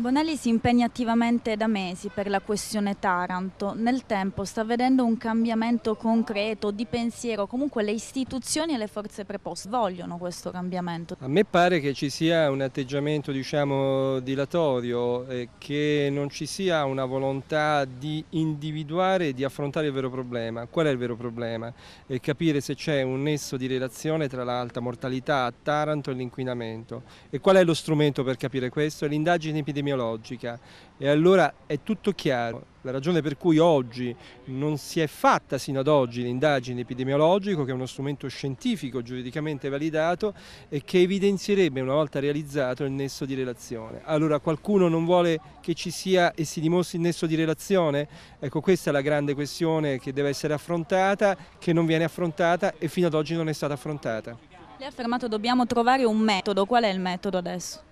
Bonelli si impegna attivamente da mesi per la questione Taranto. Nel tempo sta vedendo un cambiamento concreto di pensiero, comunque le istituzioni e le forze preposte vogliono questo cambiamento. A me pare che ci sia un atteggiamento diciamo, dilatorio, eh, che non ci sia una volontà di individuare e di affrontare il vero problema. Qual è il vero problema? E capire se c'è un nesso di relazione tra l'alta mortalità a Taranto e l'inquinamento. E qual è lo strumento per capire questo? È L'indagine epidemiologica epidemiologica e allora è tutto chiaro. La ragione per cui oggi non si è fatta sino ad oggi l'indagine epidemiologica, che è uno strumento scientifico giuridicamente validato e che evidenzierebbe una volta realizzato il nesso di relazione. Allora qualcuno non vuole che ci sia e si dimostri il nesso di relazione? Ecco questa è la grande questione che deve essere affrontata, che non viene affrontata e fino ad oggi non è stata affrontata. Lei ha affermato dobbiamo trovare un metodo, qual è il metodo adesso?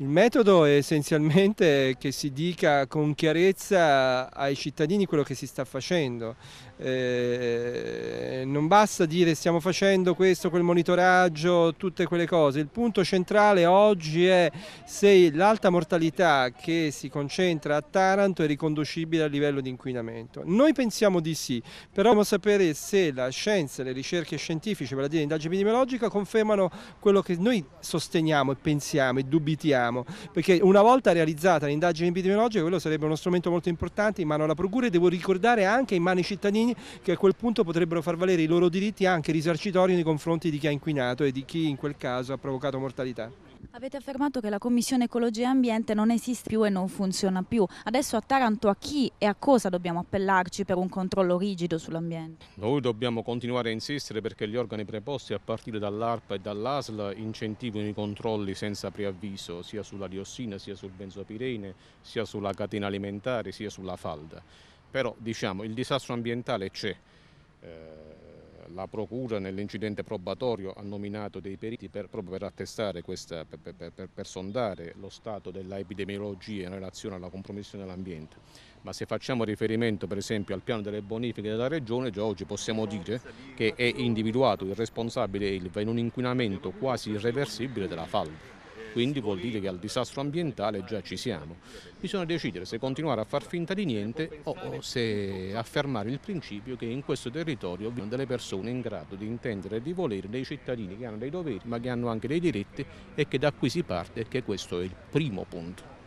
Il metodo è essenzialmente che si dica con chiarezza ai cittadini quello che si sta facendo. Eh, non basta dire stiamo facendo questo, quel monitoraggio, tutte quelle cose. Il punto centrale oggi è se l'alta mortalità che si concentra a Taranto è riconducibile al livello di inquinamento. Noi pensiamo di sì, però dobbiamo sapere se la scienza, le ricerche scientifiche, vale a dire l'indagine epidemiologica, confermano quello che noi sosteniamo e pensiamo e dubitiamo abbiamo, perché una volta realizzata l'indagine epidemiologica quello sarebbe uno strumento molto importante in mano alla Procura e devo ricordare anche in mano ai cittadini che a quel punto potrebbero far valere i loro diritti anche risarcitori nei confronti di chi ha inquinato e di chi in quel caso ha provocato mortalità. Avete affermato che la Commissione Ecologia e Ambiente non esiste più e non funziona più. Adesso a Taranto a chi e a cosa dobbiamo appellarci per un controllo rigido sull'ambiente? Noi dobbiamo continuare a insistere perché gli organi preposti a partire dall'ARPA e dall'ASL incentivino i controlli senza preavviso sia sulla diossina, sia sul benzopirene, sia sulla catena alimentare, sia sulla falda. Però diciamo il disastro ambientale c'è. Eh, la Procura nell'incidente probatorio ha nominato dei periti per, proprio per attestare, questa, per, per, per, sondare lo stato dell'epidemiologia in relazione alla compromissione dell'ambiente. Ma se facciamo riferimento per esempio al piano delle bonifiche della Regione, già oggi possiamo dire che è individuato il responsabile ILVA in un inquinamento quasi irreversibile della falda quindi vuol dire che al disastro ambientale già ci siamo. Bisogna decidere se continuare a far finta di niente o se affermare il principio che in questo territorio vivono delle persone in grado di intendere e di volere dei cittadini che hanno dei doveri ma che hanno anche dei diritti e che da qui si parte e che questo è il primo punto.